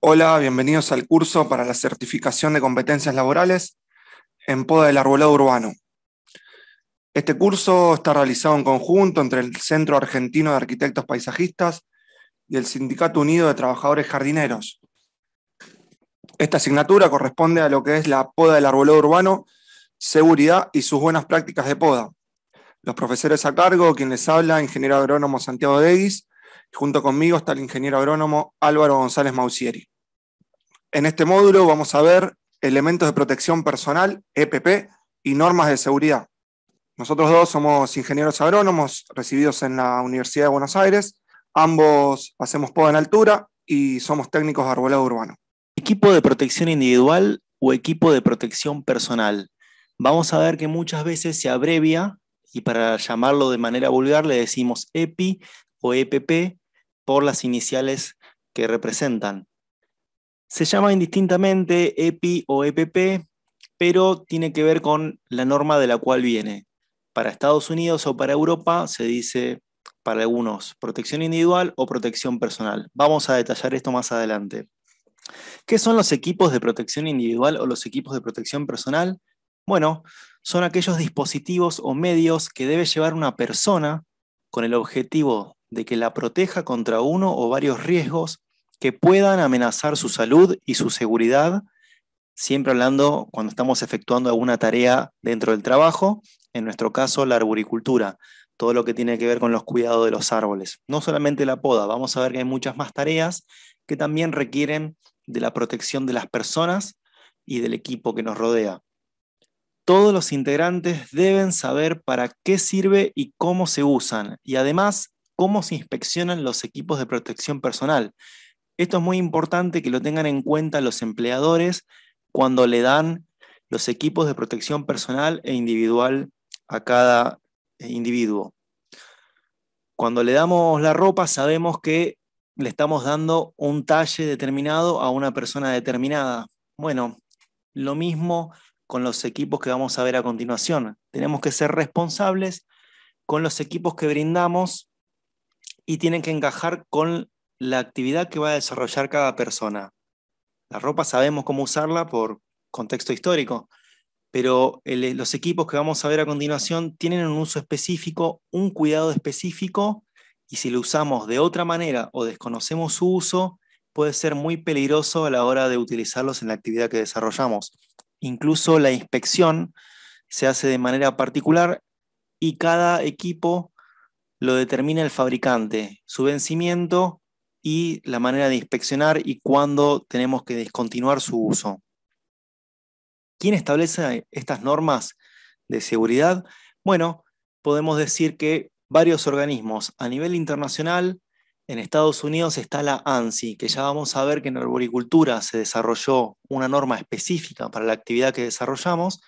Hola, bienvenidos al curso para la certificación de competencias laborales en poda del arbolado urbano. Este curso está realizado en conjunto entre el Centro Argentino de Arquitectos Paisajistas y el Sindicato Unido de Trabajadores Jardineros. Esta asignatura corresponde a lo que es la poda del arbolado urbano, seguridad y sus buenas prácticas de poda. Los profesores a cargo, quien les habla, ingeniero agrónomo Santiago Deguis Junto conmigo está el ingeniero agrónomo Álvaro González Mausieri. En este módulo vamos a ver elementos de protección personal, EPP, y normas de seguridad. Nosotros dos somos ingenieros agrónomos recibidos en la Universidad de Buenos Aires. Ambos hacemos poda en altura y somos técnicos de arbolado urbano. Equipo de protección individual o equipo de protección personal. Vamos a ver que muchas veces se abrevia y para llamarlo de manera vulgar le decimos EPI, o EPP por las iniciales que representan. Se llama indistintamente EPI o EPP, pero tiene que ver con la norma de la cual viene. Para Estados Unidos o para Europa se dice para algunos protección individual o protección personal. Vamos a detallar esto más adelante. ¿Qué son los equipos de protección individual o los equipos de protección personal? Bueno, son aquellos dispositivos o medios que debe llevar una persona con el objetivo de que la proteja contra uno o varios riesgos que puedan amenazar su salud y su seguridad, siempre hablando cuando estamos efectuando alguna tarea dentro del trabajo, en nuestro caso la arboricultura, todo lo que tiene que ver con los cuidados de los árboles. No solamente la poda, vamos a ver que hay muchas más tareas que también requieren de la protección de las personas y del equipo que nos rodea. Todos los integrantes deben saber para qué sirve y cómo se usan y además cómo se inspeccionan los equipos de protección personal. Esto es muy importante que lo tengan en cuenta los empleadores cuando le dan los equipos de protección personal e individual a cada eh, individuo. Cuando le damos la ropa sabemos que le estamos dando un talle determinado a una persona determinada. Bueno, lo mismo con los equipos que vamos a ver a continuación. Tenemos que ser responsables con los equipos que brindamos y tienen que encajar con la actividad que va a desarrollar cada persona. La ropa sabemos cómo usarla por contexto histórico, pero eh, los equipos que vamos a ver a continuación tienen un uso específico, un cuidado específico, y si lo usamos de otra manera o desconocemos su uso, puede ser muy peligroso a la hora de utilizarlos en la actividad que desarrollamos. Incluso la inspección se hace de manera particular y cada equipo lo determina el fabricante, su vencimiento y la manera de inspeccionar y cuándo tenemos que descontinuar su uso. ¿Quién establece estas normas de seguridad? Bueno, podemos decir que varios organismos a nivel internacional, en Estados Unidos está la ANSI, que ya vamos a ver que en arboricultura se desarrolló una norma específica para la actividad que desarrollamos.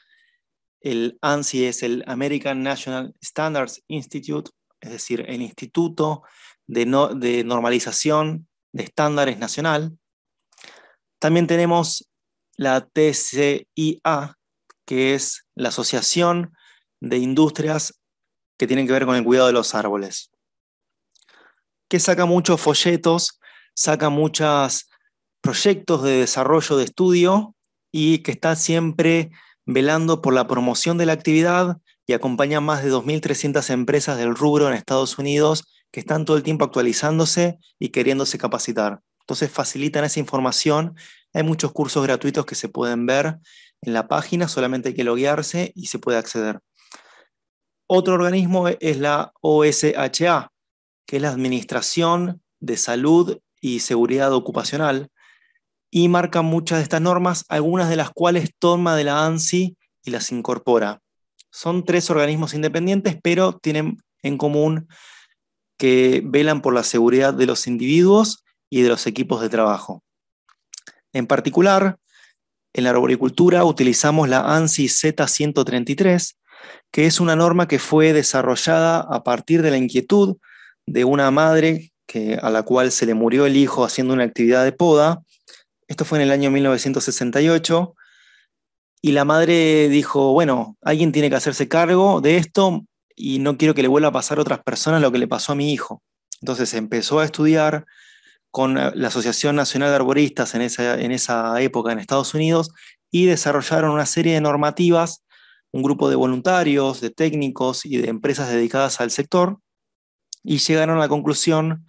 El ANSI es el American National Standards Institute es decir, el Instituto de, Normalización de Estándares Nacional. También tenemos la TCIA, que es la Asociación de Industrias que tienen que ver con el cuidado de los árboles, que saca muchos folletos, saca muchos proyectos de desarrollo de estudio y que está siempre velando por la promoción de la actividad, y acompaña a más de 2.300 empresas del rubro en Estados Unidos que están todo el tiempo actualizándose y queriéndose capacitar. Entonces facilitan esa información. Hay muchos cursos gratuitos que se pueden ver en la página, solamente hay que loguearse y se puede acceder. Otro organismo e-, es la OSHA, que es la Administración de Salud y Seguridad Ocupacional, y marca muchas de estas normas, algunas de las cuales toma de la ANSI y las incorpora. Son tres organismos independientes, pero tienen en común que velan por la seguridad de los individuos y de los equipos de trabajo. En particular, en la arboricultura utilizamos la ANSI Z133, que es una norma que fue desarrollada a partir de la inquietud de una madre que, a la cual se le murió el hijo haciendo una actividad de poda. Esto fue en el año 1968 y la madre dijo, bueno, alguien tiene que hacerse cargo de esto y no quiero que le vuelva a pasar a otras personas lo que le pasó a mi hijo. Entonces empezó a estudiar con eh, la Asociación Nacional de Arboristas en esa, época en Estados Unidos y desarrollaron una serie de normativas, un grupo de voluntarios, de técnicos y de empresas dedicadas al sector, y llegaron a la conclusión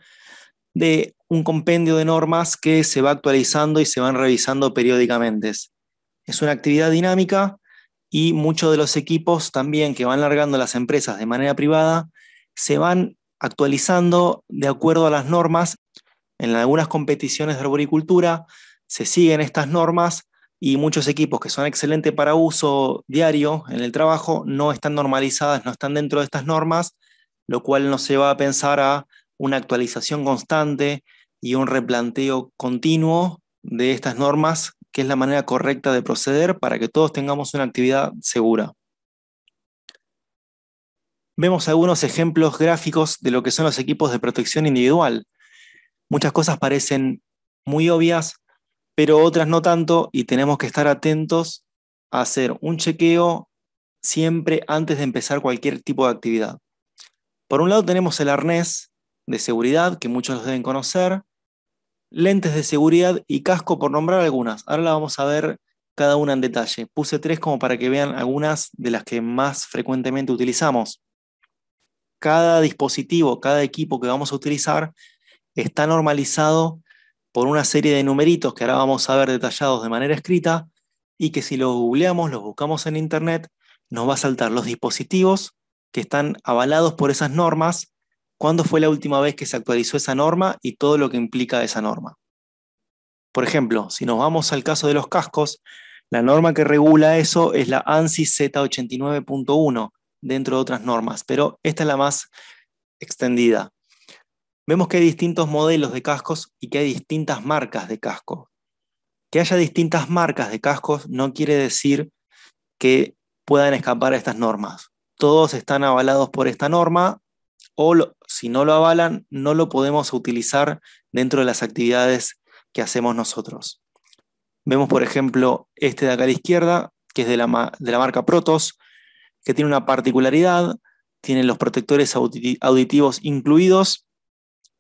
de un compendio de normas que se va actualizando y se van revisando periódicamente. Es una actividad dinámica y muchos de los equipos también que van largando las empresas de manera privada se van actualizando de acuerdo a las normas. En algunas competiciones de arboricultura se siguen estas normas y muchos equipos que son excelentes para uso diario en el trabajo no están normalizadas, no están dentro de estas normas, lo cual nos lleva a pensar a una actualización constante y un replanteo continuo de estas normas que es la manera correcta de proceder para que todos tengamos una actividad segura. Vemos algunos ejemplos gráficos de lo que son los equipos de protección individual. Muchas cosas parecen muy obvias, pero otras no tanto y tenemos que estar atentos a hacer un chequeo siempre antes de empezar cualquier tipo de actividad. Por un lado tenemos el arnés de seguridad que muchos deben conocer, lentes de seguridad y casco, por nombrar algunas. Ahora la vamos a ver cada una en detalle. Puse tres como para que vean algunas de las que más frecuentemente utilizamos. Cada dispositivo, cada equipo que vamos a utilizar está normalizado por una serie de numeritos que ahora vamos a ver detallados de manera escrita y que si los googleamos, los buscamos en internet, nos va a saltar los dispositivos que están avalados por esas normas cuándo fue la última vez que se actualizó esa norma y todo lo que implica esa norma. Por ejemplo, si nos vamos al caso de los cascos, la norma que regula eso es la ANSI Z89.1, dentro de otras normas, pero esta es la más extendida. Vemos que hay distintos modelos de cascos y que hay distintas marcas de casco. Que haya distintas marcas de cascos no quiere decir que puedan escapar a estas normas. Todos están avalados por esta norma o si no lo avalan, no lo podemos utilizar dentro de las actividades que hacemos nosotros. Vemos, por ejemplo, este de acá a la izquierda, que es de la, de la marca Protos, que tiene una particularidad, tiene los protectores auditivos incluidos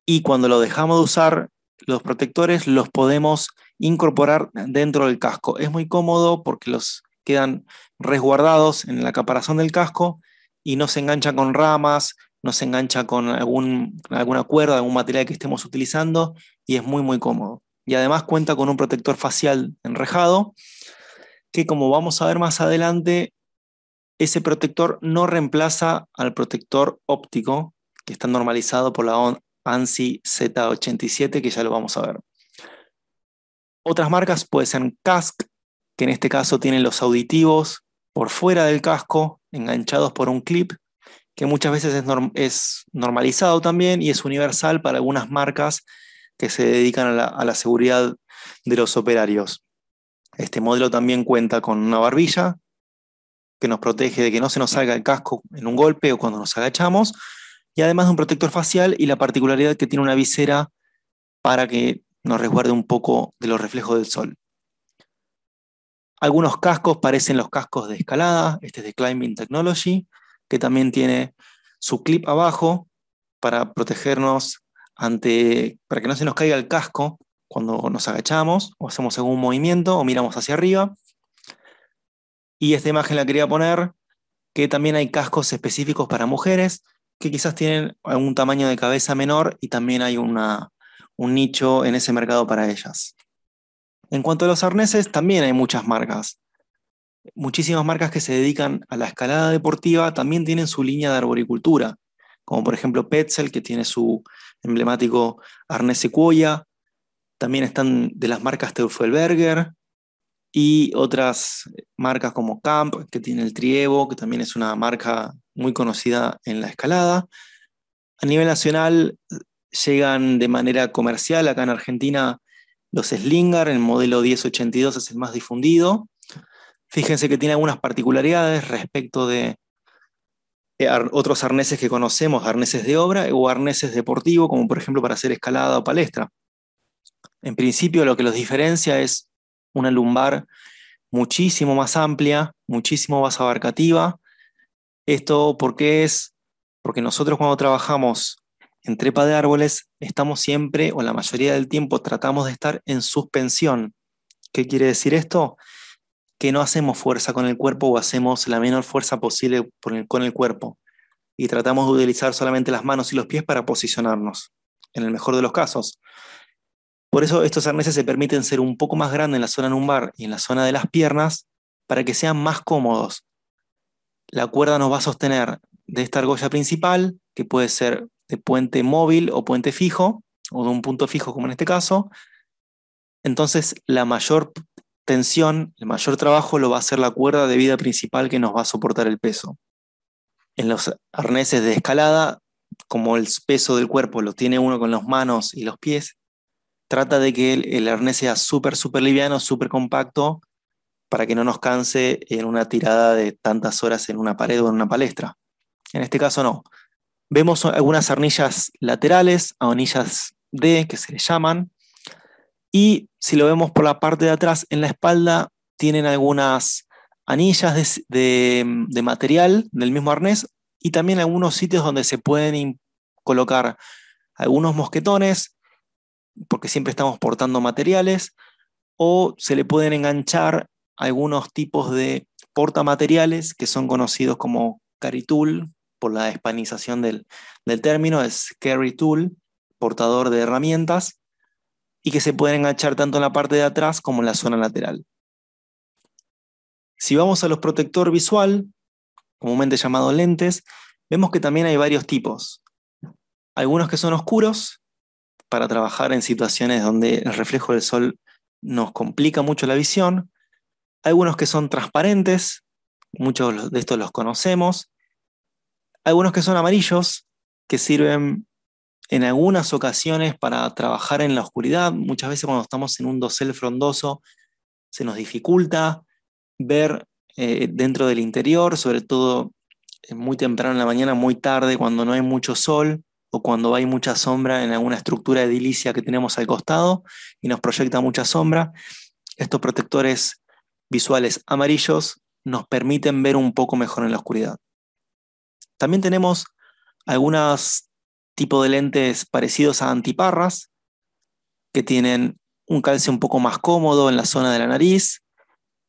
y cuando lo dejamos de usar, los protectores los podemos incorporar dentro del casco. Es muy cómodo porque los quedan resguardados en la caparazón del casco y no se enganchan con ramas, no se engancha con algún, alguna cuerda, algún material que estemos utilizando y es muy muy cómodo. Y además cuenta con un protector facial enrejado, que como vamos a ver más adelante, ese protector no reemplaza al protector óptico que está normalizado por la ANSI Z87, que ya lo vamos a ver. Otras marcas pueden ser Casc, que en este caso tienen los auditivos por fuera del casco, enganchados por un clip, que muchas veces es, normalizado también y es universal para algunas marcas que se dedican a la, a la seguridad de los operarios. Este modelo también cuenta con una barbilla que nos protege de que no se nos salga el casco en un golpe o cuando nos agachamos, y además de un protector facial y la particularidad que tiene una visera para que nos resguarde un poco de los reflejos del sol. Algunos cascos parecen los cascos de escalada, este es de Climbing Technology, que también tiene su clip abajo para protegernos ante, para que no se nos caiga el casco cuando nos agachamos o hacemos algún movimiento o miramos hacia arriba. Y esta imagen la quería poner, que también hay cascos específicos para mujeres que quizás tienen algún tamaño de cabeza menor y también hay un nicho en ese mercado para ellas. En cuanto a los arneses, también hay muchas marcas muchísimas marcas que se dedican a la escalada deportiva también tienen su línea de arboricultura, como por ejemplo Petzl que tiene su emblemático arnés secuoya, también están de las marcas Teufelberger y otras marcas como Camp, que tiene el Trievo, que también es una marca muy conocida en la escalada. A nivel nacional llegan de manera comercial acá en Argentina los Slingar el modelo 1082 es el más difundido, Fíjense que tiene algunas particularidades respecto de eh, otros arneses que conocemos, arneses de obra o arneses deportivos, como por ejemplo para hacer escalada o palestra. En principio lo que los diferencia es una lumbar muchísimo más amplia, muchísimo más abarcativa. Esto porque es porque nosotros cuando trabajamos en trepa de árboles estamos siempre o la mayoría del tiempo tratamos de estar en suspensión. ¿Qué quiere decir esto? que no hacemos fuerza con el cuerpo o hacemos la menor fuerza posible con el cuerpo y tratamos de utilizar solamente las manos y los pies para posicionarnos, en el mejor de los casos. Por eso estos arneses se permiten ser un poco más grandes en la zona lumbar y en la zona de las piernas para que sean más cómodos. La cuerda nos va a sostener de esta argolla principal, que puede ser de puente móvil o puente fijo, o de un punto fijo como en este caso. Entonces, la mayor tensión, el mayor trabajo lo va a hacer la cuerda de vida principal que nos va a soportar el peso. En los arneses de escalada, como el peso del cuerpo lo tiene uno con las manos y los pies, trata de que el, arnés sea súper, súper liviano, súper compacto, para que no nos canse en una tirada de tantas horas en una pared o en una palestra. En este caso no. Vemos algunas arnillas laterales, anillas D, que se le llaman, y si lo vemos por la parte de atrás, en la espalda tienen algunas anillas de, material del mismo arnés y también algunos sitios donde se pueden colocar algunos mosquetones, porque siempre estamos portando materiales, o se le pueden enganchar algunos tipos de portamateriales que son conocidos como carry tool, por la hispanización del, del término, es carry tool, portador de herramientas, y que se pueden enganchar tanto en la parte de atrás como en la zona lateral. Si vamos a los protector visual, comúnmente llamados lentes, vemos que también hay varios tipos. Algunos que son oscuros, para trabajar en situaciones donde el reflejo del sol nos complica mucho la visión. Algunos que son transparentes, muchos de estos los conocemos. Algunos que son amarillos, que sirven en algunas ocasiones para trabajar en la oscuridad. Muchas veces cuando estamos en un dosel frondoso se nos dificulta ver eh, dentro del interior, sobre todo eh, muy temprano en la mañana, muy tarde, cuando no hay mucho sol o cuando hay mucha sombra en alguna estructura edilicia que tenemos al costado y nos proyecta mucha sombra. Estos protectores visuales amarillos nos permiten ver un poco mejor en la oscuridad. También tenemos algunas tipo de lentes parecidos a antiparras, que tienen un calce un poco más cómodo en la zona de la nariz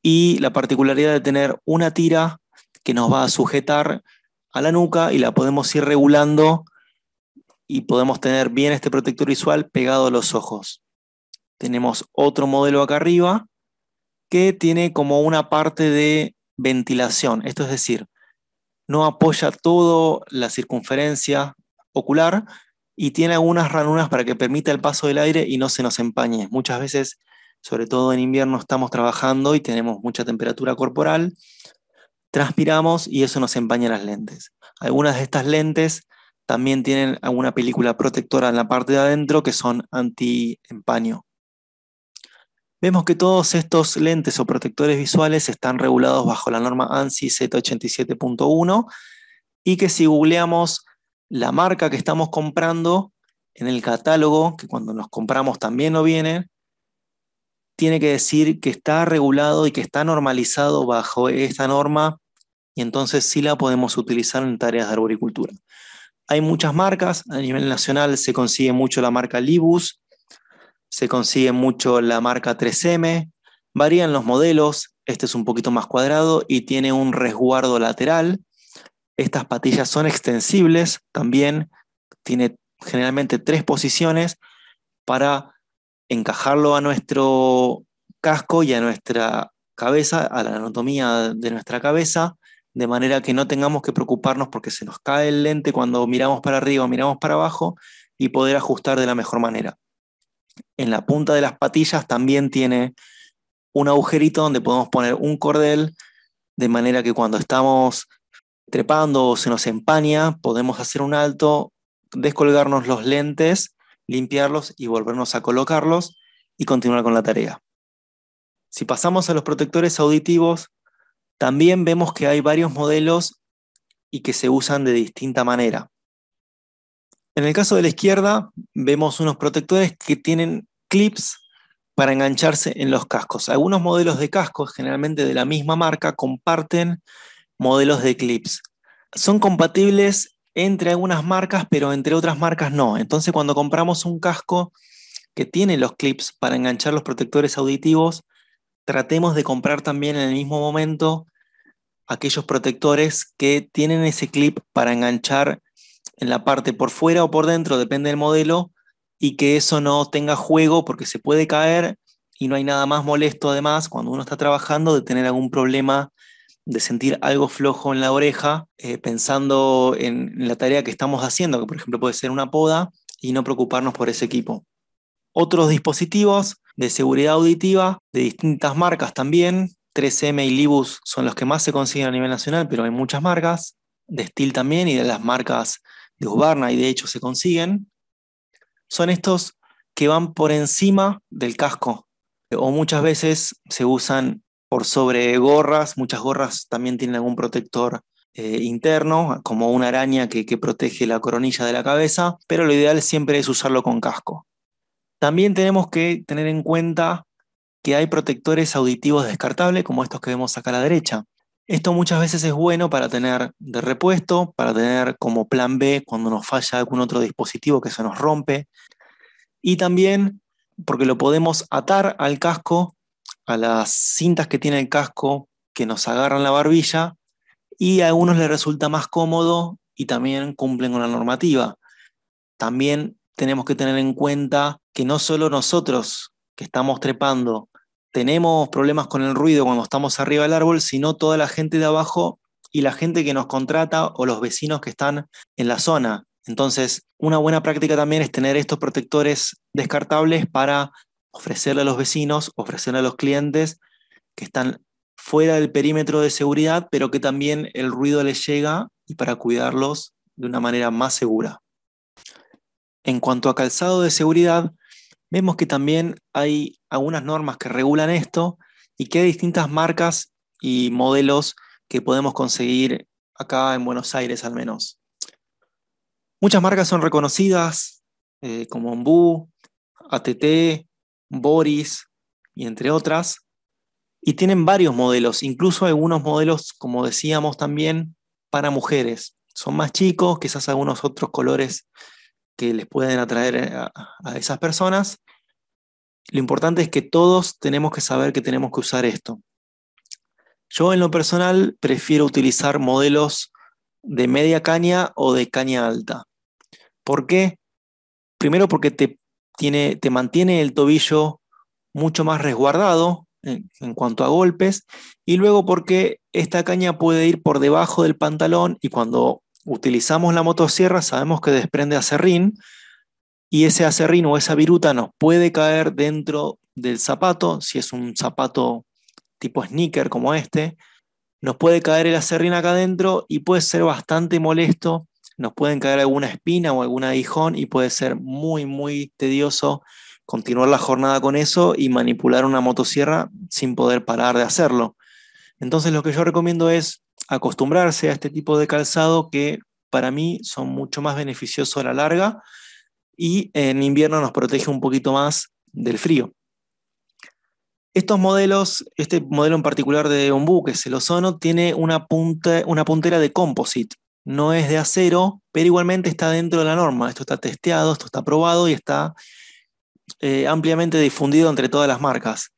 y la particularidad de tener una tira que nos va a sujetar a la nuca y la podemos ir regulando y podemos tener bien este protector visual pegado a los ojos. Tenemos otro modelo acá arriba que tiene como una parte de ventilación, esto es decir, no apoya toda la circunferencia ocular y tiene algunas ranuras para que permita el paso del aire y no se nos empañe. Muchas veces, sobre todo en invierno, estamos trabajando y tenemos mucha temperatura corporal, transpiramos y eso nos empaña las lentes. Algunas de estas lentes también tienen alguna película protectora en la parte de adentro que son anti-empaño. Vemos que todos estos lentes o protectores visuales están regulados bajo la norma ANSI Z87.1 y que si googleamos la marca que estamos comprando en el catálogo, que cuando nos compramos también no viene, tiene que decir que está regulado y que está normalizado bajo esta norma y entonces sí la podemos utilizar en tareas de arboricultura. Hay muchas marcas, a nivel nacional se consigue mucho la marca Libus, se consigue mucho la marca 3M, varían los modelos, este es un poquito más cuadrado y tiene un resguardo lateral, estas patillas son extensibles también, tiene generalmente tres posiciones para encajarlo a nuestro casco y a nuestra cabeza, a la anatomía de nuestra cabeza, de manera que no tengamos que preocuparnos porque se nos cae el lente cuando miramos para arriba o miramos para abajo y poder ajustar de la mejor manera. En la punta de las patillas también tiene un agujerito donde podemos poner un cordel, de manera que cuando estamos trepando o se nos empaña, podemos hacer un alto, descolgarnos los lentes, limpiarlos y volvernos a colocarlos y continuar con la tarea. Si pasamos a los protectores auditivos, también vemos que hay varios modelos y que se usan de distinta manera. En el caso de la izquierda, vemos unos protectores que tienen clips para engancharse en los cascos. Algunos modelos de cascos, generalmente de la misma marca, comparten modelos de clips. Son compatibles entre algunas marcas, pero entre otras marcas no. Entonces, cuando compramos un casco que tiene los clips para enganchar los protectores auditivos, tratemos de comprar también en el mismo momento aquellos protectores que tienen ese clip para enganchar en la parte por fuera o por dentro, depende del modelo, y que eso no tenga juego porque se puede caer y no hay nada más molesto además cuando uno está trabajando de tener algún problema de sentir algo flojo en la oreja, eh, pensando en la tarea que estamos haciendo, que por ejemplo puede ser una poda, y no preocuparnos por ese equipo. Otros dispositivos de seguridad auditiva de distintas marcas también, 3M y Libus son los que más se consiguen a nivel nacional, pero hay muchas marcas, de Steel también y de las marcas de Ubarna, y de hecho se consiguen. Son estos que van por encima del casco o muchas veces se usan por sobre gorras, muchas gorras también tienen algún protector eh, interno, como una araña que, que protege la coronilla de la cabeza, pero lo ideal siempre es usarlo con casco. También tenemos que tener en cuenta que hay protectores auditivos descartables, como estos que vemos acá a la derecha. Esto muchas veces es bueno para tener de repuesto, para tener como plan B cuando nos falla algún otro dispositivo que se nos rompe. Y también porque lo podemos atar al casco las cintas que tiene el casco que nos agarran la barbilla y a algunos les resulta más cómodo y también cumplen con la normativa. También tenemos que tener en cuenta que no solo nosotros que estamos trepando tenemos problemas con el ruido cuando estamos arriba del árbol, sino toda la gente de abajo y la gente que nos contrata o los vecinos que están en la zona. Entonces, una buena práctica también es tener estos protectores descartables para ofrecerle a los vecinos, ofrecerle a los clientes que están fuera del perímetro de seguridad, pero que también el ruido les llega y para cuidarlos de una manera más segura. En cuanto a calzado de seguridad, vemos que también hay algunas normas que regulan esto y que hay distintas marcas y modelos que podemos conseguir acá en Buenos Aires al menos. Muchas marcas son reconocidas, eh, como Ombu, ATT, Boris y entre otras. Y tienen varios modelos, incluso algunos modelos, como decíamos también, para mujeres. Son más chicos, quizás algunos otros colores que les pueden atraer a, esas personas. Lo importante es que todos tenemos que saber que tenemos que usar esto. Yo en lo personal prefiero utilizar modelos de media caña o de caña alta. ¿Por qué? Primero porque te tiene, te mantiene el tobillo mucho más resguardado en, cuanto a golpes, y luego porque esta caña puede ir por debajo del pantalón y cuando utilizamos la motosierra sabemos que desprende acerrín y ese acerrín o esa viruta nos puede caer dentro del zapato, si es un zapato tipo sneaker como este, nos puede caer el acerrín acá adentro y puede ser bastante molesto nos pueden caer alguna espina o algún aguijón y puede ser muy, muy tedioso continuar la jornada con eso y manipular una motosierra sin poder parar de hacerlo. Entonces lo que yo recomiendo es acostumbrarse a este tipo de calzado que para mí son mucho más beneficiosos a la larga y en invierno nos protege un poquito más del frío. Estos modelos, este modelo en particular de Ombu, que es el ozono, tiene una, punta, una puntera de composite, no es de acero, pero igualmente está dentro de la norma. Esto está testeado, esto está aprobado y está eh, ampliamente difundido entre todas las marcas.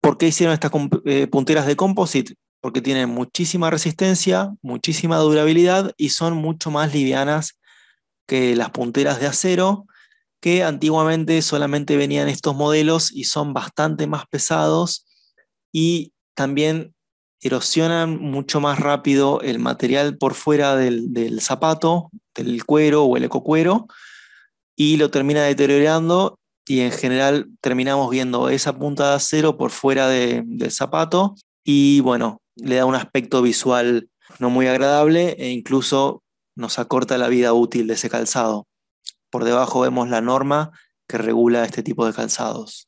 ¿Por qué hicieron estas eh, punteras de composite? Porque tienen muchísima resistencia, muchísima durabilidad y son mucho más livianas que las punteras de acero, que antiguamente solamente venían estos modelos y son bastante más pesados y también erosionan mucho más rápido el material por fuera del, zapato, del cuero o el ecocuero, y lo termina deteriorando y en general terminamos viendo esa punta de acero por fuera del zapato y bueno, le da un aspecto visual no muy agradable e incluso nos acorta la vida útil de ese calzado. Por debajo vemos la norma que regula este tipo de calzados.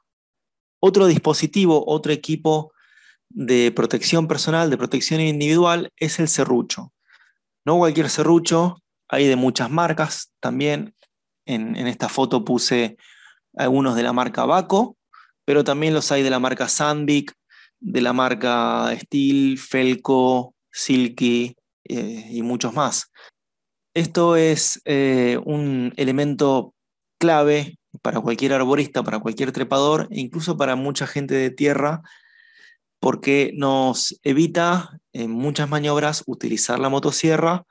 Otro dispositivo, otro equipo de protección personal, de protección individual, es el serrucho. No cualquier serrucho, hay de muchas marcas también. En, esta foto puse algunos de la marca Baco, pero también los hay de la marca Sandvik, de la marca Steel, Felco, Silky eh, y muchos más. Esto es eh, un elemento clave para cualquier arborista, para cualquier trepador, e incluso para mucha gente de tierra porque nos evita en muchas maniobras utilizar la motosierra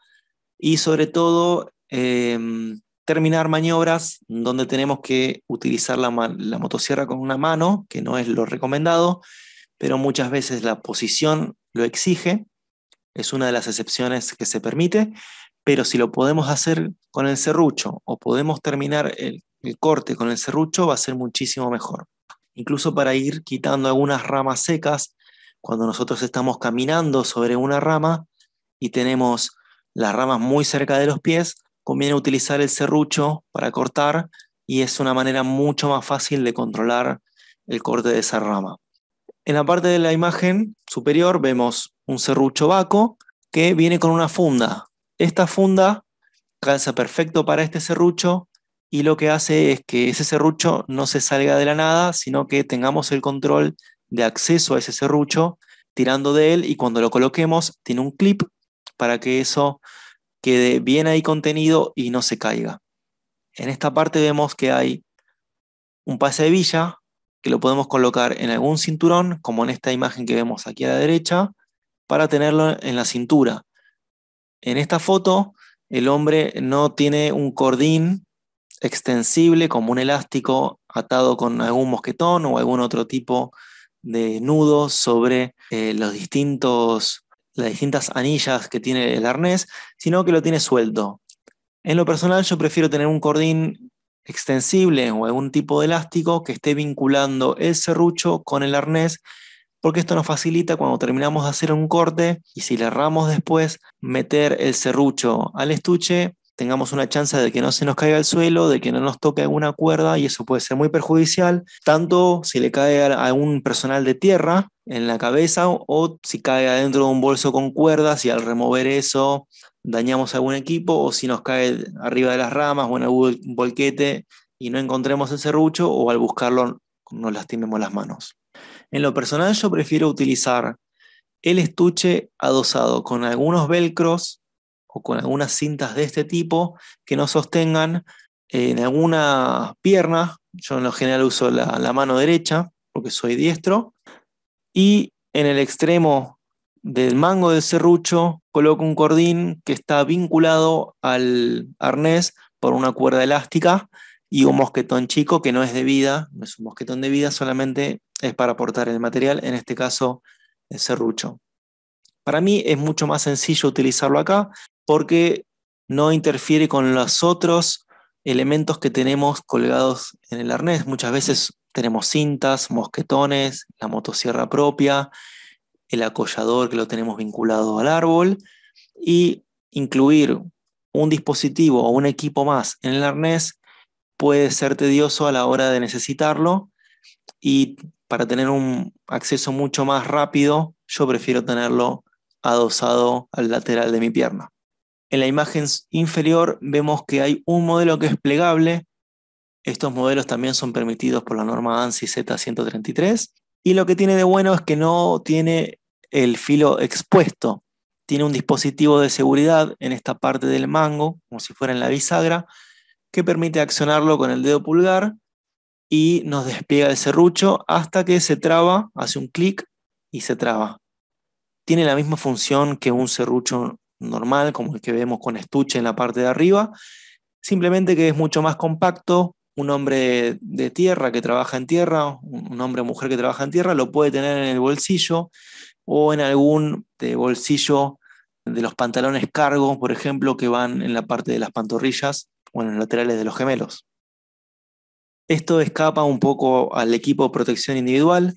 y sobre todo em, terminar maniobras donde tenemos que utilizar la, motosierra con una mano, que no es lo recomendado, pero muchas veces la posición lo exige, es una de las excepciones que se permite, pero si lo podemos hacer con el serrucho o podemos terminar el, el corte con el serrucho, va a ser muchísimo mejor. Incluso para ir quitando algunas ramas secas cuando nosotros estamos caminando sobre una rama y tenemos las ramas muy cerca de los pies, conviene utilizar el serrucho para cortar y es una manera mucho más fácil de controlar el corte de esa rama. En la parte de la imagen superior vemos un serrucho vaco que viene con una funda. Esta funda calza perfecto para este serrucho y lo que hace es que ese serrucho no se salga de la nada, sino que tengamos el control de acceso a ese serrucho tirando de él y cuando lo coloquemos tiene un clip para que eso quede bien ahí contenido y no se caiga. En esta parte vemos que hay un pase de villa que lo podemos colocar en algún cinturón, como en esta imagen que vemos aquí a la derecha, para tenerlo en la cintura. En esta foto, el hombre no tiene un cordín extensible como un elástico atado con algún mosquetón o algún otro tipo de de nudo sobre eh, los distintos, las distintas anillas que tiene el arnés, sino que lo tiene suelto. En lo personal yo prefiero tener un cordín extensible o algún tipo de elástico que esté vinculando el serrucho con el arnés, porque esto nos facilita cuando terminamos de hacer un corte y si le erramos después, meter el serrucho al estuche tengamos una chance de que no se nos caiga al suelo, de que no nos toque alguna cuerda y eso puede ser muy perjudicial, tanto si le cae a un personal de tierra en la cabeza o si cae adentro de un bolso con cuerdas y al remover eso dañamos algún equipo o si nos cae arriba de las ramas o en algún volquete y no encontremos el serrucho o al buscarlo nos lastimemos las manos. En lo personal yo prefiero utilizar el estuche adosado con algunos velcros con algunas cintas de este tipo que nos sostengan eh, en alguna pierna. Yo en lo general uso la, la mano derecha porque soy diestro. Y en el extremo del mango del serrucho coloco un cordín que está vinculado al arnés por una cuerda elástica y un mosquetón chico que no es de vida, no es un mosquetón de vida, solamente es para aportar el material, en este caso el serrucho. Para mí es mucho más sencillo utilizarlo acá, porque no interfiere con los otros elementos que tenemos colgados en el arnés. Muchas veces tenemos cintas, mosquetones, la motosierra propia, el acollador que lo tenemos vinculado al árbol y incluir un dispositivo o un equipo más en el arnés puede ser tedioso a la hora de necesitarlo y para tener un acceso mucho más rápido yo prefiero tenerlo adosado al lateral de mi pierna. En la imagen inferior vemos que hay un modelo que es plegable. Estos modelos también son permitidos por la norma ANSI Z133. Y lo que tiene de bueno es que no tiene el filo expuesto. Tiene un dispositivo de seguridad en esta parte del mango, como si fuera en la bisagra, que permite accionarlo con el dedo pulgar y nos despliega el serrucho hasta que se traba, hace un clic y se traba. Tiene la misma función que un serrucho normal, como el que vemos con estuche en la parte de arriba, simplemente que es mucho más compacto. Un hombre de tierra que trabaja en tierra, un hombre o mujer que trabaja en tierra, lo puede tener en el bolsillo o en algún eh, bolsillo de los pantalones cargos, por ejemplo, que van en la parte de las pantorrillas o en los laterales de los gemelos. Esto escapa un poco al equipo de protección individual,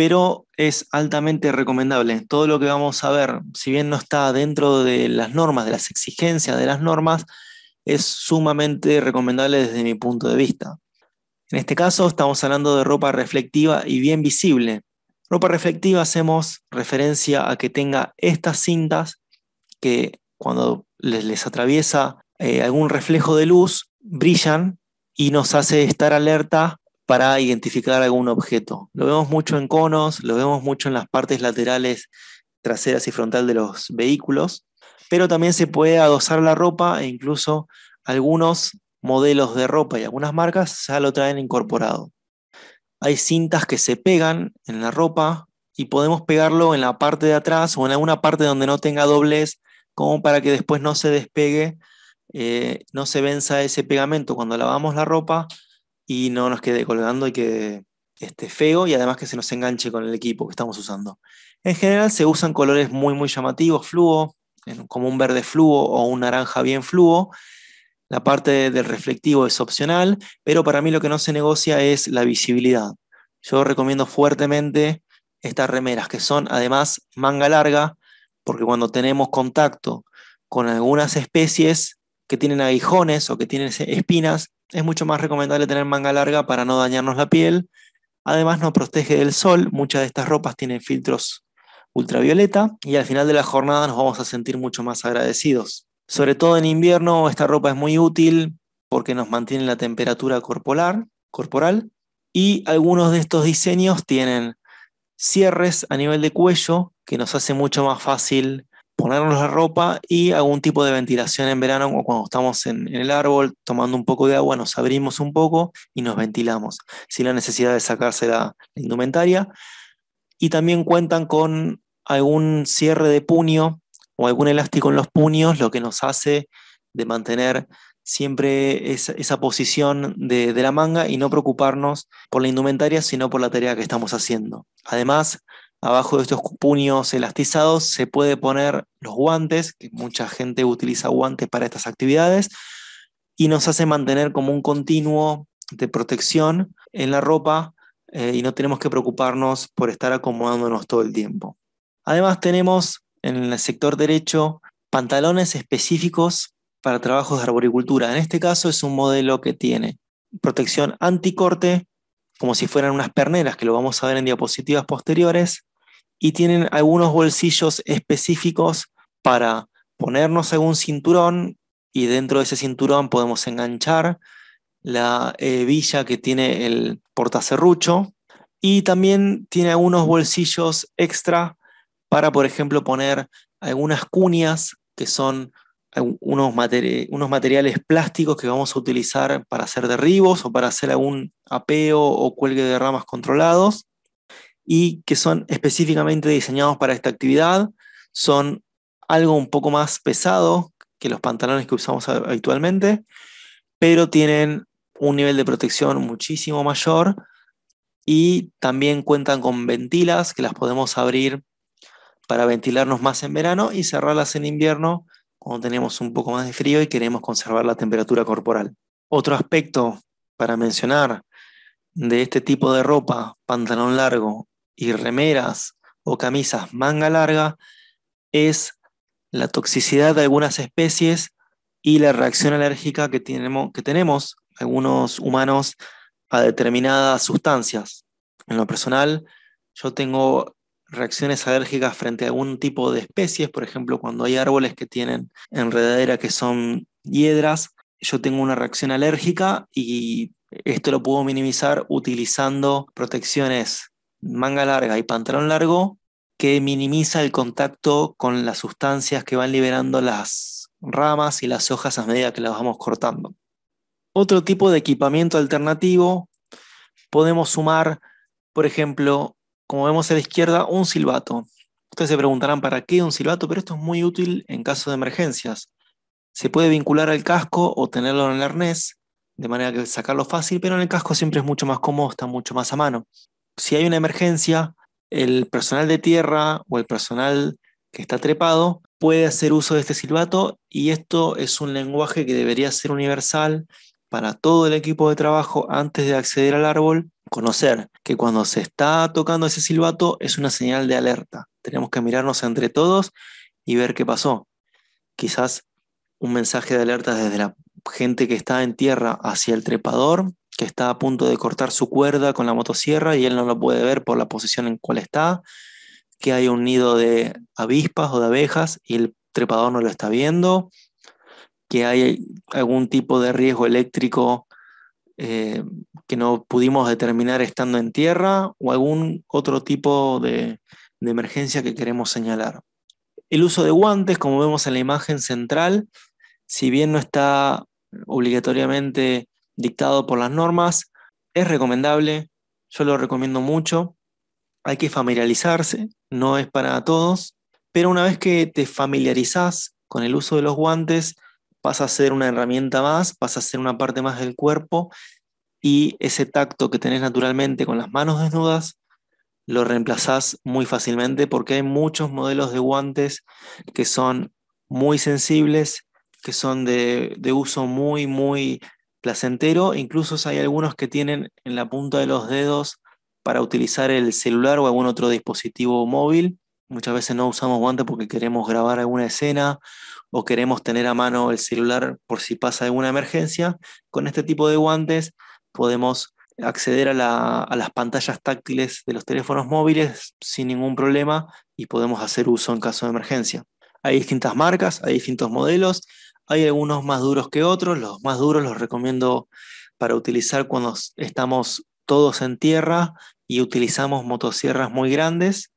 pero es altamente recomendable. Todo lo que vamos a ver, si bien no está dentro de las normas, de las exigencias de las normas, es sumamente recomendable desde mi punto de vista. En este caso estamos hablando de ropa reflectiva y bien visible. Ropa reflectiva hacemos referencia a que tenga estas cintas que cuando les, atraviesa eh, algún reflejo de luz brillan y nos hace estar alerta para identificar algún objeto. Lo vemos mucho en conos, lo vemos mucho en las partes laterales traseras y frontal de los vehículos, pero también se puede adosar la ropa e incluso algunos modelos de ropa y algunas marcas ya lo traen incorporado. Hay cintas que se pegan en la ropa y podemos pegarlo en la parte de atrás o en alguna parte donde no tenga dobles como para que después no se despegue, eh, no se venza ese pegamento. Cuando lavamos la ropa, y no nos quede colgando y que esté feo y además que se nos enganche con el equipo que estamos usando. En general se usan colores muy muy llamativos, fluo, como un verde fluo o un naranja bien fluo. La parte del reflectivo es opcional, pero para mí lo que no se negocia es la visibilidad. Yo recomiendo fuertemente estas remeras, que son además manga larga, porque cuando tenemos contacto con algunas especies que tienen aguijones o que tienen espinas, es mucho más recomendable tener manga larga para no dañarnos la piel. Además nos protege del sol, muchas de estas ropas tienen filtros ultravioleta y al final de la jornada nos vamos a sentir mucho más agradecidos. Sobre todo en invierno esta ropa es muy útil porque nos mantiene la temperatura corporal, corporal y algunos de estos diseños tienen cierres a nivel de cuello que nos hace mucho más fácil ponernos la ropa y algún tipo de ventilación en verano o cuando estamos en, el árbol tomando un poco de agua, nos abrimos un poco y nos ventilamos, sin la necesidad de sacarse la, la indumentaria. Y también cuentan con algún cierre de puño o algún elástico en los puños, lo que nos hace de mantener siempre esa, posición de, de la manga y no preocuparnos por la indumentaria, sino por la tarea que estamos haciendo. Además, Abajo de estos puños elastizados se puede poner los guantes, que mucha gente utiliza guantes para estas actividades, y nos hace mantener como un continuo de protección en la ropa eh, y no tenemos que preocuparnos por estar acomodándonos todo el tiempo. Además tenemos en el sector derecho pantalones específicos para trabajos de arboricultura. En este caso es un modelo que tiene protección anticorte, como si fueran unas perneras, que lo vamos a ver en diapositivas posteriores, y tienen algunos bolsillos específicos para ponernos algún cinturón y dentro de ese cinturón podemos enganchar la hebilla eh, que tiene el portacerrucho y también tiene algunos bolsillos extra para, por ejemplo, poner algunas cuñas que son unos, unos, materiales plásticos que vamos a utilizar para hacer derribos o para hacer algún apeo o cuelgue de ramas controlados y que son específicamente diseñados para esta actividad. Son algo un poco más pesado que los pantalones que usamos actualmente, pero tienen un nivel de protección muchísimo mayor y también cuentan con ventilas que las podemos abrir para ventilarnos más en verano y cerrarlas en invierno cuando tenemos un poco más de frío y queremos conservar la temperatura corporal. Otro aspecto para mencionar de este tipo de ropa, pantalón largo y remeras o camisas manga larga es la toxicidad de algunas especies y la reacción alérgica que tenemos, que tenemos algunos humanos a determinadas sustancias. En lo personal, yo tengo reacciones alérgicas frente a algún tipo de especies, por ejemplo, cuando hay árboles que tienen enredadera que son hiedras, yo tengo una reacción alérgica y esto lo puedo minimizar utilizando protecciones manga larga y pantalón largo que minimiza el contacto con las sustancias que van liberando las ramas y las hojas a medida que las vamos cortando. Otro tipo de equipamiento alternativo, podemos sumar, por ejemplo, como vemos a la izquierda, un silbato. Ustedes se preguntarán para qué un silbato, pero esto es muy útil en caso de emergencias. Se puede vincular al casco o tenerlo en el arnés, de manera que sacarlo fácil, pero en el casco siempre es mucho más cómodo, está mucho más a mano si hay una emergencia, el personal de tierra o el personal que está trepado puede hacer uso de este silbato y esto es un lenguaje que debería ser universal para todo el equipo de trabajo antes de acceder al árbol, conocer que cuando se está tocando ese silbato es una señal de alerta. Tenemos que mirarnos entre todos y ver qué pasó. Quizás un mensaje de alerta desde la gente que está en tierra hacia el trepador que está a punto de cortar su cuerda con la motosierra y él no lo puede ver por la posición en cual está, que hay un nido de avispas o de abejas y el trepador no lo está viendo, que hay algún tipo de riesgo eléctrico eh, que no pudimos determinar estando en tierra o algún otro tipo de, de emergencia que queremos señalar. El uso de guantes, como vemos en la imagen central, si bien no está obligatoriamente dictado por las normas. Es recomendable, yo lo recomiendo mucho. Hay que familiarizarse, no es para todos, pero una vez que te familiarizás con el uso de los guantes, pasa a ser una herramienta más, pasa a ser una parte más del cuerpo y ese tacto que tenés naturalmente con las manos desnudas lo reemplazás muy fácilmente porque hay muchos modelos de guantes que son muy sensibles, que son de, de uso muy, muy placentero. Incluso hay algunos que tienen en la punta de los dedos para utilizar el celular o algún otro dispositivo móvil. Muchas veces no usamos guantes porque queremos grabar alguna escena o queremos tener a mano el celular por si pasa alguna emergencia. Con este tipo de guantes podemos acceder a, a, las pantallas táctiles de los teléfonos móviles sin ningún problema y podemos hacer uso en caso de emergencia. Hay distintas marcas, hay distintos modelos, hay algunos más duros que otros, los más duros los recomiendo para utilizar cuando estamos todos en tierra y utilizamos motosierras muy grandes,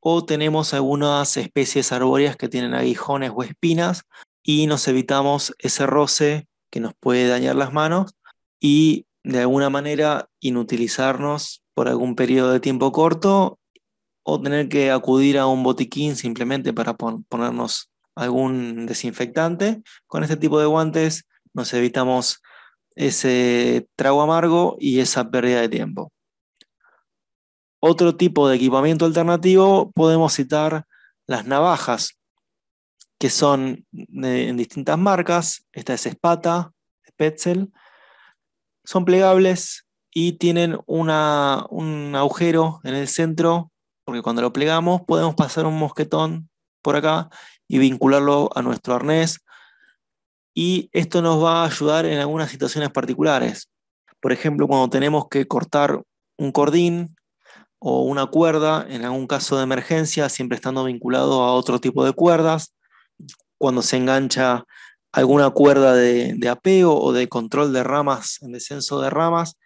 o tenemos algunas especies arbóreas que tienen aguijones o espinas y nos evitamos ese roce que nos puede dañar las manos y de alguna manera inutilizarnos por algún periodo de tiempo corto o tener que acudir a un botiquín simplemente para ponernos algún desinfectante. Con este tipo de guantes nos evitamos ese trago amargo y esa pérdida de tiempo. Otro tipo de equipamiento alternativo podemos citar las navajas, que son en distintas marcas. Esta es Spata, Spetzel. Son plegables y tienen un agujero en el centro porque cuando lo plegamos podemos pasar un mosquetón por acá y vincularlo a nuestro arnés. Y esto nos va a ayudar en algunas situaciones particulares. Por ejemplo, cuando tenemos que cortar un cordín o una cuerda, en algún caso de emergencia, siempre estando vinculado a otro tipo de cuerdas, cuando se engancha alguna cuerda de, de apeo o de control de ramas, en descenso de ramas,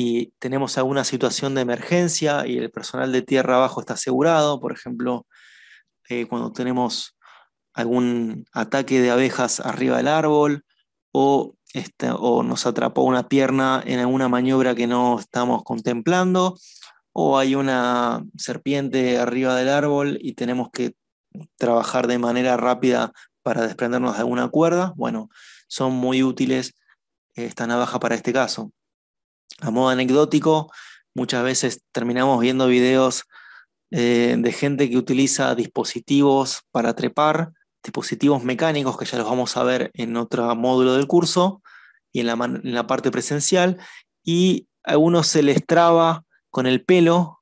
y tenemos alguna situación de emergencia y el personal de tierra abajo está asegurado, por ejemplo, eh, cuando tenemos algún ataque de abejas arriba del árbol o, este, o nos atrapó una pierna en alguna maniobra que no estamos contemplando o hay una serpiente arriba del árbol y tenemos que trabajar de manera rápida para desprendernos de alguna cuerda, bueno, son muy útiles esta navaja para este caso a modo anecdótico, muchas veces terminamos viendo videos eh, de gente que utiliza dispositivos para trepar, dispositivos mecánicos que ya los vamos a ver en otro módulo del curso y en la, parte presencial, y a algunos se les traba con el pelo,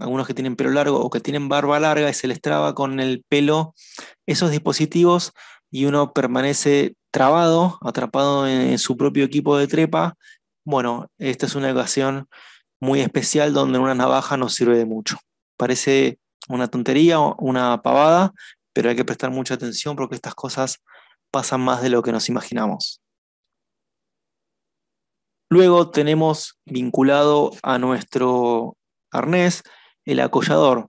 algunos que tienen pelo largo o que tienen barba larga y se les traba con el pelo esos dispositivos y uno permanece trabado, atrapado en su propio equipo de trepa bueno, esta es una ocasión muy especial donde una navaja nos sirve de mucho. Parece una tontería, una pavada, pero hay que prestar mucha atención porque estas cosas pasan más de lo que nos imaginamos. Luego tenemos vinculado a nuestro arnés el acollador.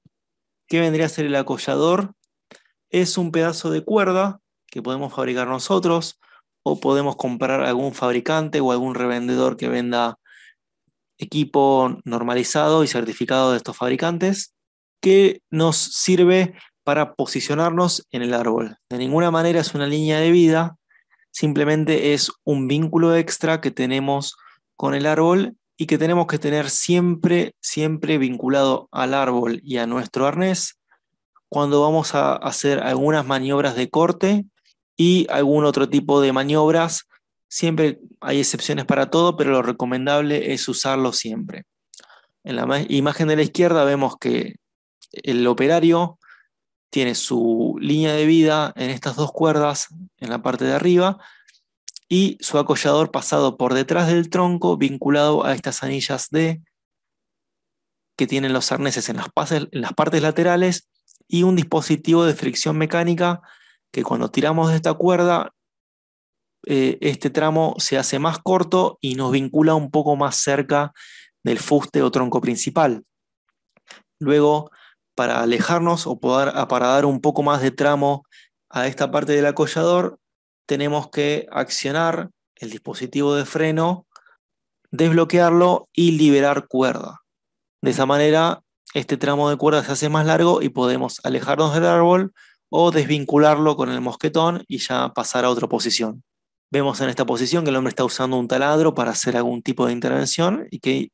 ¿Qué vendría a ser el acollador? Es un pedazo de cuerda que podemos fabricar nosotros, o podemos comprar algún fabricante o algún revendedor que venda equipo normalizado y certificado de estos fabricantes que nos sirve para posicionarnos en el árbol. De ninguna manera es una línea de vida, simplemente es un vínculo extra que tenemos con el árbol y que tenemos que tener siempre, siempre vinculado al árbol y a nuestro arnés cuando vamos a hacer algunas maniobras de corte y algún otro tipo de maniobras. Siempre hay excepciones para todo, pero lo recomendable es usarlo siempre. En la imagen de la izquierda vemos que el operario tiene su línea de vida en estas dos cuerdas en la parte de arriba y su acollador pasado por detrás del tronco vinculado a estas anillas D que tienen los arneses en las partes laterales y un dispositivo de fricción mecánica que cuando tiramos de esta cuerda, eh, este tramo se hace más corto y nos vincula un poco más cerca del fuste o tronco principal. Luego, para alejarnos o para dar un poco más de tramo a esta parte del acollador, tenemos que accionar el dispositivo de freno, desbloquearlo y liberar cuerda. De esa manera, este tramo de cuerda se hace más largo y podemos alejarnos del árbol o desvincularlo con el mosquetón y ya pasar a otra posición. Vemos en esta posición que el hombre está usando un taladro para hacer algún tipo de intervención y que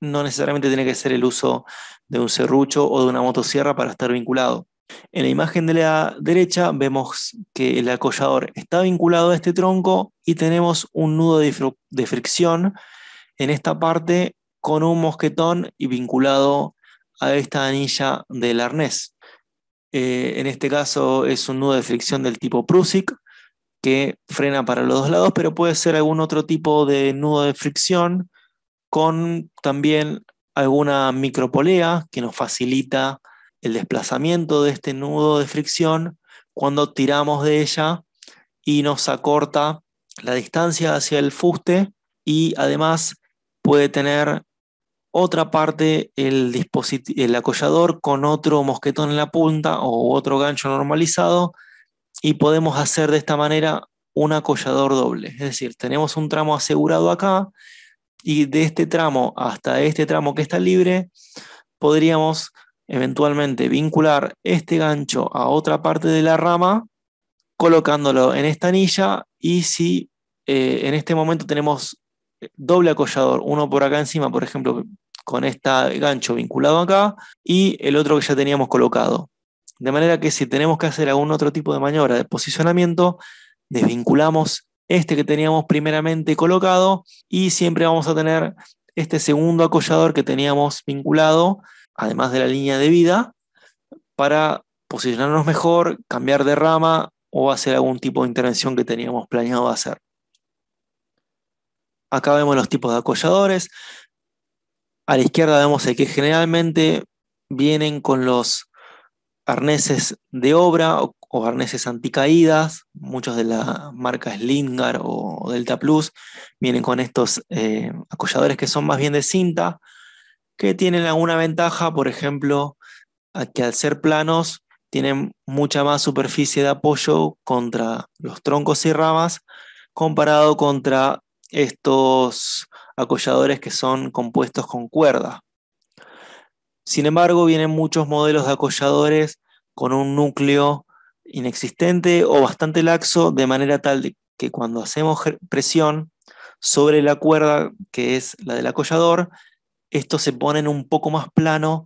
no necesariamente tiene que ser el uso de un serrucho o de una motosierra para estar vinculado. En la imagen de la derecha vemos que el acollador está vinculado a este tronco y tenemos un nudo de, de fricción en esta parte con un mosquetón y vinculado a esta anilla del arnés. Eh, en este caso es un nudo de fricción del tipo Prusik, que frena para los dos lados, pero puede ser algún otro tipo de nudo de fricción con también alguna micropolea que nos facilita el desplazamiento de este nudo de fricción cuando tiramos de ella y nos acorta la distancia hacia el fuste y además puede tener otra parte el, el acollador con otro mosquetón en la punta o otro gancho normalizado y podemos hacer de esta manera un acollador doble. Es decir, tenemos un tramo asegurado acá y de este tramo hasta este tramo que está libre podríamos eventualmente vincular este gancho a otra parte de la rama colocándolo en esta anilla y si eh, en este momento tenemos doble acollador, uno por acá encima, por ejemplo, con este gancho vinculado acá y el otro que ya teníamos colocado. De manera que si tenemos que hacer algún otro tipo de maniobra de posicionamiento, desvinculamos este que teníamos primeramente colocado y siempre vamos a tener este segundo acollador que teníamos vinculado, además de la línea de vida, para posicionarnos mejor, cambiar de rama o hacer algún tipo de intervención que teníamos planeado hacer. Acá vemos los tipos de acolladores a la izquierda vemos que generalmente vienen con los arneses de obra o, arneses anticaídas, muchos de las marcas Slingar o Delta Plus vienen con estos eh, acolladores que son más bien de cinta, que tienen alguna ventaja, por ejemplo, que al ser planos tienen mucha más superficie de apoyo contra los troncos y ramas comparado contra estos acolladores que son compuestos con cuerda. Sin embargo, vienen muchos modelos de acolladores con un núcleo inexistente o bastante laxo, de manera tal que cuando hacemos presión sobre la cuerda, que es la del acollador, estos se ponen un poco más plano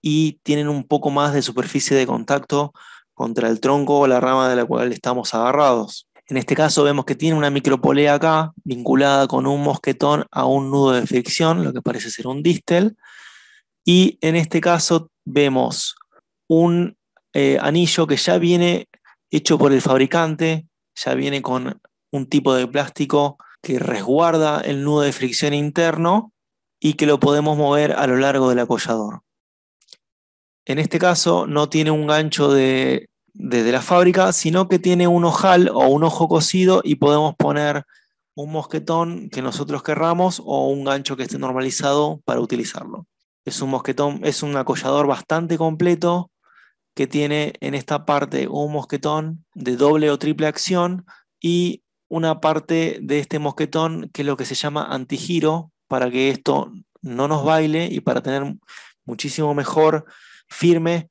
y tienen un poco más de superficie de contacto contra el tronco o la rama de la cual estamos agarrados. En este caso vemos que tiene una micropolea acá, vinculada con un mosquetón a un nudo de fricción, lo que parece ser un distel. Y en este caso vemos un eh, anillo que ya viene hecho por el fabricante, ya viene con un tipo de plástico que resguarda el nudo de fricción interno y que lo podemos mover a lo largo del acollador. En este caso no tiene un gancho de desde la fábrica, sino que tiene un ojal o un ojo cosido y podemos poner un mosquetón que nosotros querramos o un gancho que esté normalizado para utilizarlo. Es un mosquetón, es un acollador bastante completo que tiene en esta parte un mosquetón de doble o triple acción y una parte de este mosquetón que es lo que se llama anti giro para que esto no nos baile y para tener muchísimo mejor firme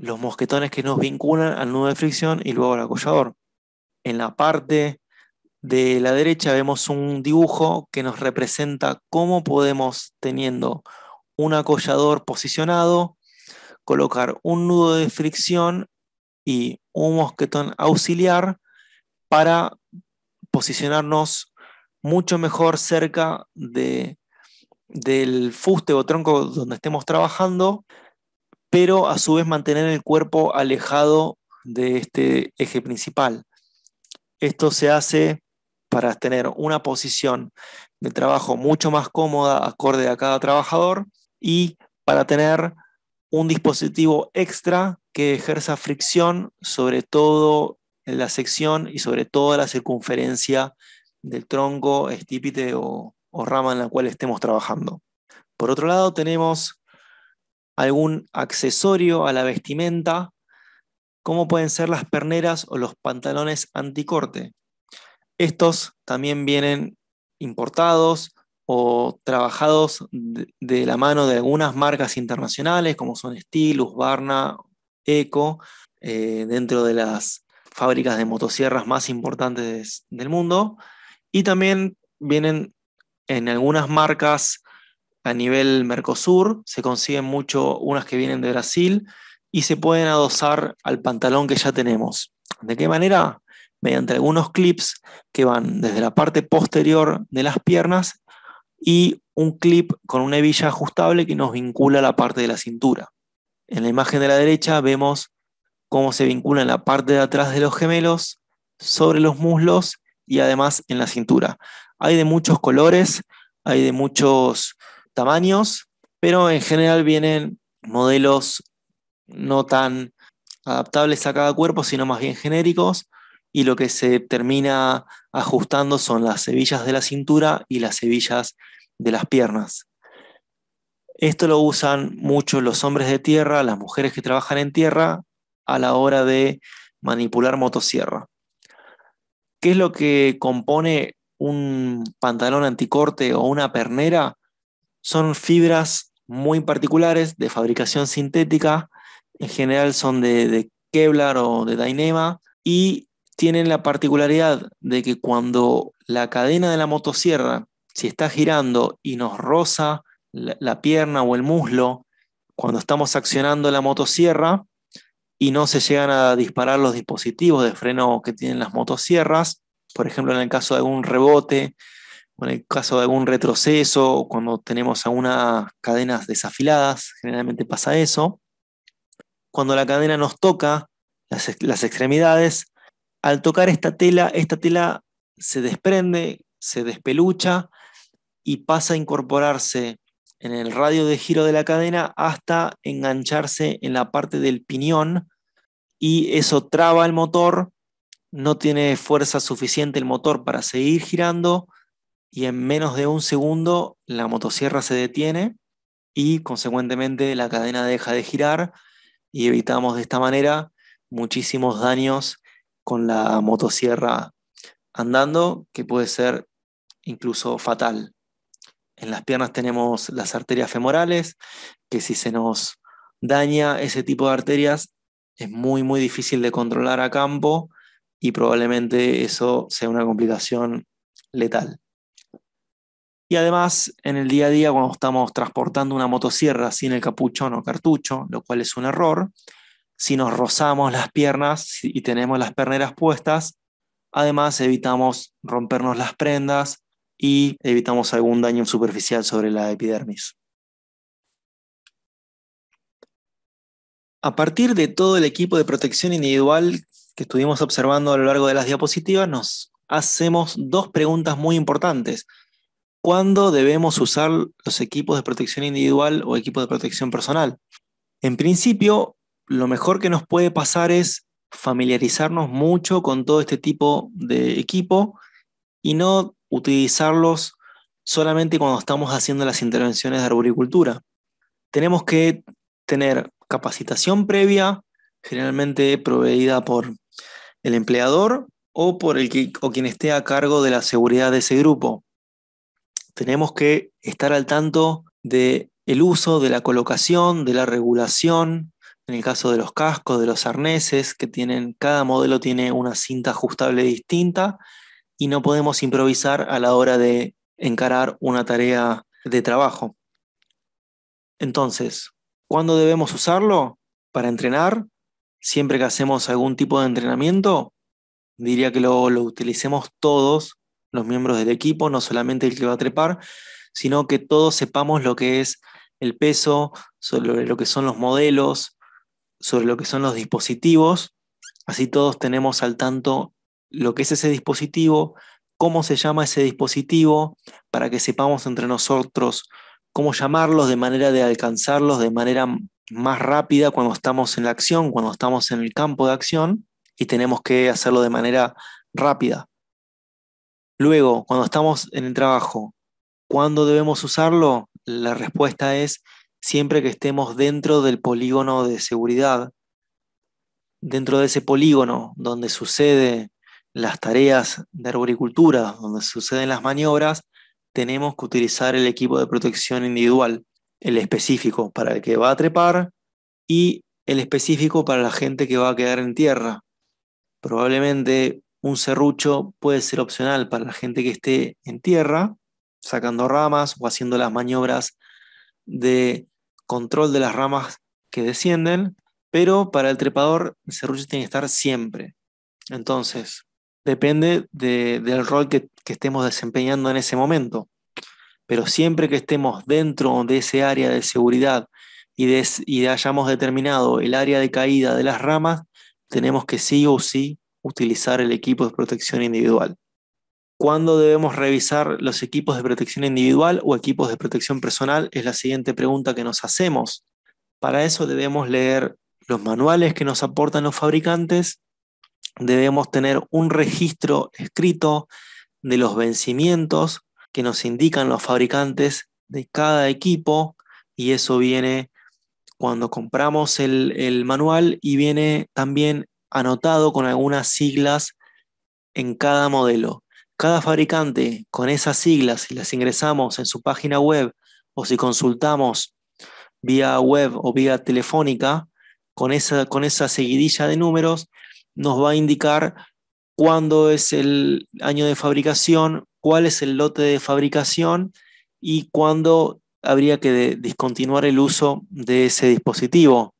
los mosquetones que nos vinculan al nudo de fricción y luego al acollador. En la parte de la derecha vemos un dibujo que nos representa cómo podemos, teniendo un acollador posicionado, colocar un nudo de fricción y un mosquetón auxiliar para posicionarnos mucho mejor cerca de, del fuste o tronco donde estemos trabajando pero a su vez mantener el cuerpo alejado de este eje principal. Esto se hace para tener una posición de trabajo mucho más cómoda, acorde a cada trabajador, y para tener un dispositivo extra que ejerza fricción sobre todo en la sección y sobre toda la circunferencia del tronco, estípite o, o rama en la cual estemos trabajando. Por otro lado, tenemos algún accesorio a la vestimenta, como pueden ser las perneras o los pantalones anticorte. Estos también vienen importados o trabajados de la mano de algunas marcas internacionales como son Stilus, Barna, Eco, eh, dentro de las fábricas de motosierras más importantes del mundo. Y también vienen en algunas marcas a nivel Mercosur, se consiguen mucho unas que vienen de Brasil y se pueden adosar al pantalón que ya tenemos. ¿De qué manera? Mediante algunos clips que van desde la parte posterior de las piernas y un clip con una hebilla ajustable que nos vincula a la parte de la cintura. En la imagen de la derecha vemos cómo se vincula la parte de atrás de los gemelos, sobre los muslos y además en la cintura. Hay de muchos colores, hay de muchos tamaños, pero en general vienen modelos no tan adaptables a cada cuerpo, sino más bien genéricos, y lo que se termina ajustando son las hebillas de la cintura y las hebillas de las piernas. Esto lo usan mucho los hombres de tierra, las mujeres que trabajan en tierra, a la hora de manipular motosierra. ¿Qué es lo que compone un pantalón anticorte o una pernera? Son fibras muy particulares de fabricación sintética, en general son de, Kevlar o de Dyneema y tienen la particularidad de que cuando la cadena de la motosierra, si está girando y nos roza la, la pierna o el muslo, cuando estamos accionando la motosierra y no se llegan a disparar los dispositivos de freno que tienen las motosierras, por ejemplo en el caso de algún rebote en el caso de algún retroceso, cuando tenemos algunas cadenas desafiladas, generalmente pasa eso. Cuando la cadena nos toca las, las extremidades, al tocar esta tela, esta tela se desprende, se despelucha y pasa a incorporarse en el radio de giro de la cadena hasta engancharse en la parte del piñón y eso traba el motor, no tiene fuerza suficiente el motor para seguir girando y en menos de un segundo la motosierra se detiene y consecuentemente la cadena deja de girar y evitamos de esta manera muchísimos daños con la motosierra andando que puede ser incluso fatal. En las piernas tenemos las arterias femorales, que si se nos daña ese tipo de arterias es muy muy difícil de controlar a campo y probablemente eso sea una complicación letal. Y además, en el día a día, cuando estamos transportando una motosierra sin el capuchón o cartucho, lo cual es un error, si nos rozamos las piernas y tenemos las perneras puestas, además evitamos rompernos las prendas y evitamos algún daño superficial sobre la epidermis. A partir de todo el equipo de protección individual que estuvimos observando a lo largo de las diapositivas, nos hacemos dos preguntas muy importantes cuándo debemos usar los equipos de protección individual o equipos de protección personal. En principio, lo mejor que nos puede pasar es familiarizarnos mucho con todo este tipo de equipo y no utilizarlos solamente cuando estamos haciendo las intervenciones de arboricultura. Tenemos que tener capacitación previa, generalmente proveída por el empleador o por el o quien esté a cargo de la seguridad de ese grupo tenemos que estar al tanto del uso, de la colocación, de la regulación, en el caso de los cascos, de los arneses, que tienen, cada modelo tiene una cinta ajustable distinta y no podemos improvisar a la hora de encarar una tarea de trabajo. Entonces, ¿cuándo debemos usarlo? Para entrenar, siempre que hacemos algún tipo de entrenamiento, diría que lo, lo utilicemos todos los miembros del equipo, no solamente el que va a trepar, sino que todos sepamos lo que es el peso, sobre lo que son los modelos, sobre lo que son los dispositivos. Así todos tenemos al tanto lo que es ese dispositivo, cómo se llama ese dispositivo, para que sepamos entre nosotros cómo llamarlos de manera de alcanzarlos de manera más rápida cuando estamos en la acción, cuando estamos en el campo de acción, y tenemos que hacerlo de manera rápida. Luego, cuando estamos en el trabajo, ¿cuándo debemos usarlo? La respuesta es siempre que estemos dentro del polígono de seguridad, dentro de ese polígono donde suceden las tareas de arboricultura, donde suceden las maniobras, tenemos que utilizar el equipo de protección individual, el específico para el que va a trepar y el específico para la gente que va a quedar en tierra. Probablemente un serrucho puede ser opcional para la gente que esté en tierra, sacando ramas o haciendo las maniobras de control de las ramas que descienden, pero para el trepador el serrucho tiene que estar siempre. Entonces, depende del rol que, estemos desempeñando en ese momento. Pero siempre que estemos dentro de ese área de seguridad y, hayamos determinado el área de caída de las ramas, tenemos que sí o sí utilizar el equipo de protección individual. ¿Cuándo debemos revisar los equipos de protección individual o equipos de protección personal? Es la siguiente pregunta que nos hacemos. Para eso debemos leer los manuales que nos aportan los fabricantes, debemos tener un registro escrito de los vencimientos que nos indican los fabricantes de cada equipo y eso viene cuando compramos el, manual y viene también anotado con algunas siglas en cada modelo. Cada fabricante con esas siglas, si las ingresamos en su página web o si consultamos vía web o vía telefónica, con esa, con esa seguidilla de números, nos va a indicar cuándo es el año de fabricación, cuál es el lote de fabricación y cuándo habría que discontinuar el uso de ese dispositivo.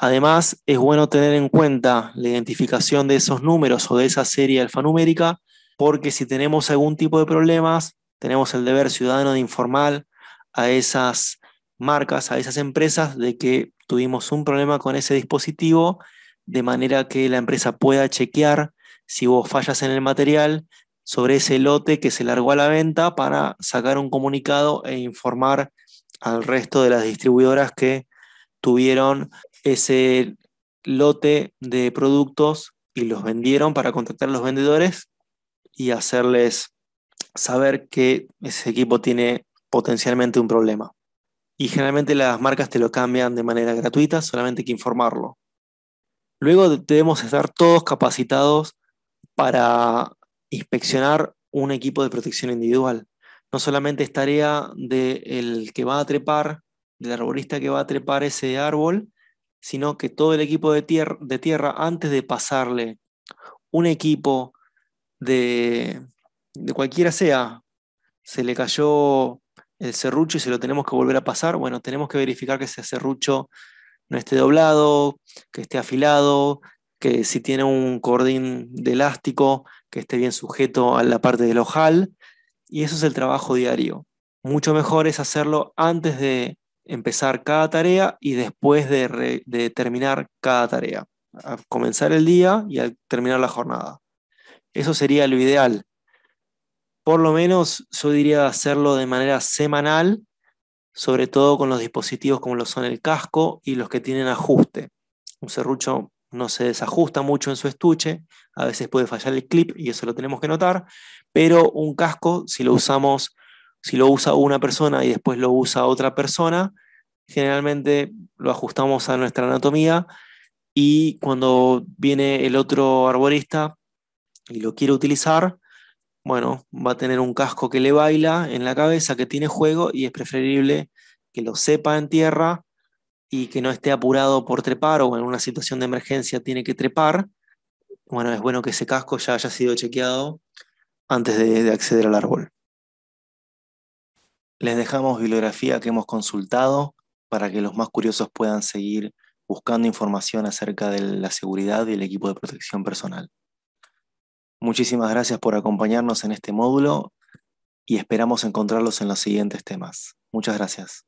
Además, es bueno tener en cuenta la identificación de esos números o de esa serie alfanumérica, porque si tenemos algún tipo de problemas, tenemos el deber ciudadano de informar a esas marcas, a esas empresas, de que tuvimos un problema con ese dispositivo, de manera que la empresa pueda chequear si hubo fallas en el material sobre ese lote que se largó a la venta para sacar un comunicado e informar al resto de las distribuidoras que tuvieron ese lote de productos y los vendieron para contactar a los vendedores y hacerles saber que ese equipo tiene potencialmente un problema. Y generalmente las marcas te lo cambian de manera gratuita, solamente hay que informarlo. Luego debemos estar todos capacitados para inspeccionar un equipo de protección individual. No solamente es tarea del el que va a trepar, del arborista que va a trepar ese árbol, sino que todo el equipo de tierra, de tierra antes de pasarle un equipo de, de cualquiera sea, se le cayó el serrucho y se lo tenemos que volver a pasar, bueno, tenemos que verificar que ese serrucho no esté doblado, que esté afilado, que si tiene un cordín de elástico, que esté bien sujeto a la parte del ojal, y eso es el trabajo diario. Mucho mejor es hacerlo antes de empezar cada tarea y después de, terminar cada tarea. a comenzar el día y al terminar la jornada. Eso sería lo ideal. Por lo menos yo diría hacerlo de manera semanal, sobre todo con los dispositivos como lo son el casco y los que tienen ajuste. Un serrucho no se desajusta mucho en su estuche, a veces puede fallar el clip y eso lo tenemos que notar, pero un casco, si lo usamos si lo usa una persona y después lo usa otra persona, generalmente lo ajustamos a nuestra anatomía y cuando viene el otro arborista y lo quiere utilizar, bueno, va a tener un casco que le baila en la cabeza, que tiene juego y es preferible que lo sepa en tierra y que no esté apurado por trepar o en una situación de emergencia tiene que trepar. Bueno, es bueno que ese casco ya haya sido chequeado antes de, acceder al árbol. Les dejamos bibliografía que hemos consultado para que los más curiosos puedan seguir buscando información acerca de la seguridad y el equipo de protección personal. Muchísimas gracias por acompañarnos en este módulo y esperamos encontrarlos en los siguientes temas. Muchas gracias.